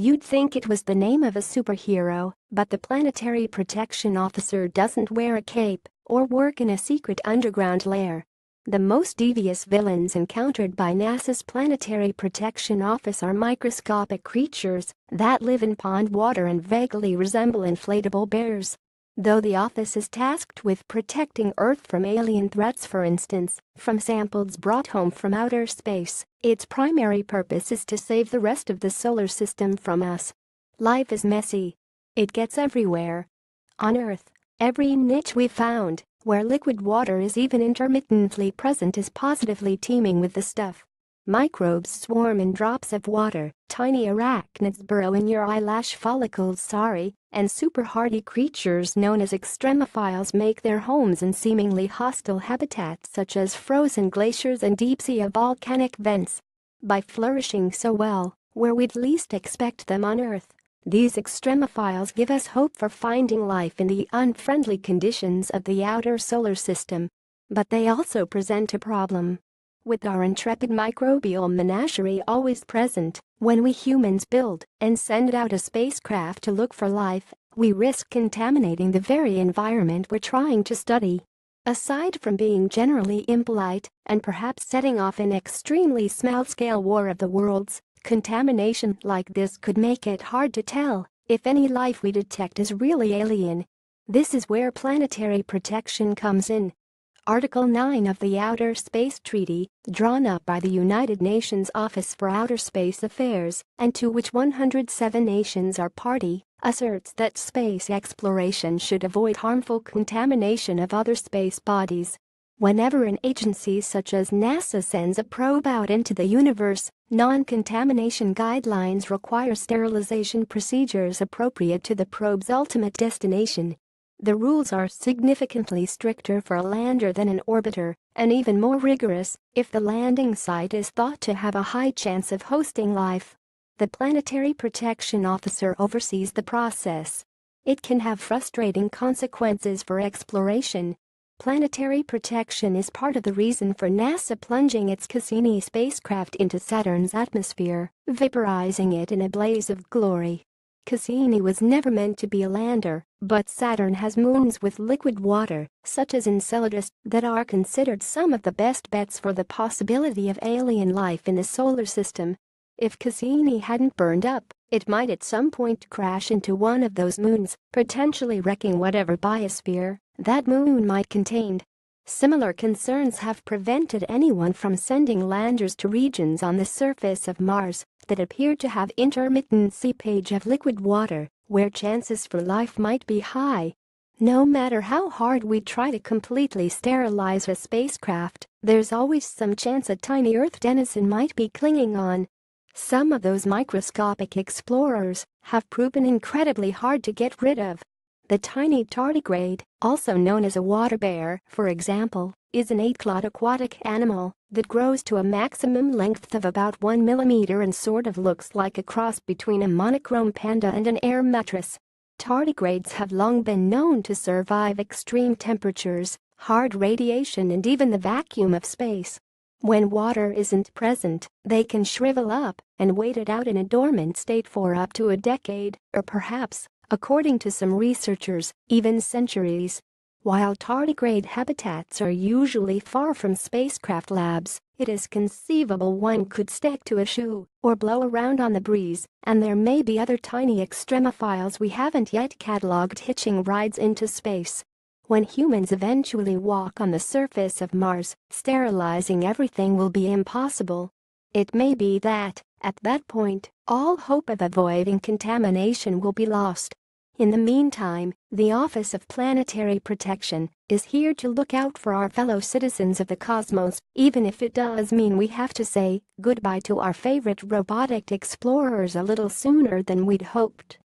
You'd think it was the name of a superhero, but the planetary protection officer doesn't wear a cape or work in a secret underground lair. The most devious villains encountered by NASA's Planetary Protection Office are microscopic creatures that live in pond water and vaguely resemble inflatable bears. Though the office is tasked with protecting Earth from alien threats for instance, from samples brought home from outer space, its primary purpose is to save the rest of the solar system from us. Life is messy. It gets everywhere. On Earth, every niche we've found, where liquid water is even intermittently present is positively teeming with the stuff Microbes swarm in drops of water, tiny arachnids burrow in your eyelash follicles sorry, and super hardy creatures known as extremophiles make their homes in seemingly hostile habitats such as frozen glaciers and deep-sea volcanic vents. By flourishing so well, where we'd least expect them on Earth, these extremophiles give us hope for finding life in the unfriendly conditions of the outer solar system. But they also present a problem. With our intrepid microbial menagerie always present, when we humans build and send out a spacecraft to look for life, we risk contaminating the very environment we're trying to study. Aside from being generally impolite and perhaps setting off an extremely small-scale war of the worlds, contamination like this could make it hard to tell if any life we detect is really alien. This is where planetary protection comes in, Article 9 of the Outer Space Treaty, drawn up by the United Nations Office for Outer Space Affairs, and to which 107 nations are party, asserts that space exploration should avoid harmful contamination of other space bodies. Whenever an agency such as NASA sends a probe out into the universe, non-contamination guidelines require sterilization procedures appropriate to the probe's ultimate destination, the rules are significantly stricter for a lander than an orbiter, and even more rigorous if the landing site is thought to have a high chance of hosting life. The planetary protection officer oversees the process. It can have frustrating consequences for exploration. Planetary protection is part of the reason for NASA plunging its Cassini spacecraft into Saturn's atmosphere, vaporizing it in a blaze of glory. Cassini was never meant to be a lander, but Saturn has moons with liquid water, such as Enceladus, that are considered some of the best bets for the possibility of alien life in the solar system. If Cassini hadn't burned up, it might at some point crash into one of those moons, potentially wrecking whatever biosphere that moon might contain. Similar concerns have prevented anyone from sending landers to regions on the surface of Mars that appeared to have intermittent seepage of liquid water, where chances for life might be high. No matter how hard we try to completely sterilize a spacecraft, there's always some chance a tiny Earth denizen might be clinging on. Some of those microscopic explorers have proven incredibly hard to get rid of. The tiny tardigrade, also known as a water bear, for example, is an eight-clawed aquatic animal that grows to a maximum length of about 1 millimeter and sort of looks like a cross between a monochrome panda and an air mattress. Tardigrades have long been known to survive extreme temperatures, hard radiation and even the vacuum of space. When water isn't present, they can shrivel up and wait it out in a dormant state for up to a decade, or perhaps according to some researchers, even centuries. While tardigrade habitats are usually far from spacecraft labs, it is conceivable one could stick to a shoe or blow around on the breeze, and there may be other tiny extremophiles we haven't yet catalogued hitching rides into space. When humans eventually walk on the surface of Mars, sterilizing everything will be impossible. It may be that, at that point, all hope of avoiding contamination will be lost. In the meantime, the Office of Planetary Protection is here to look out for our fellow citizens of the cosmos, even if it does mean we have to say goodbye to our favorite robotic explorers a little sooner than we'd hoped.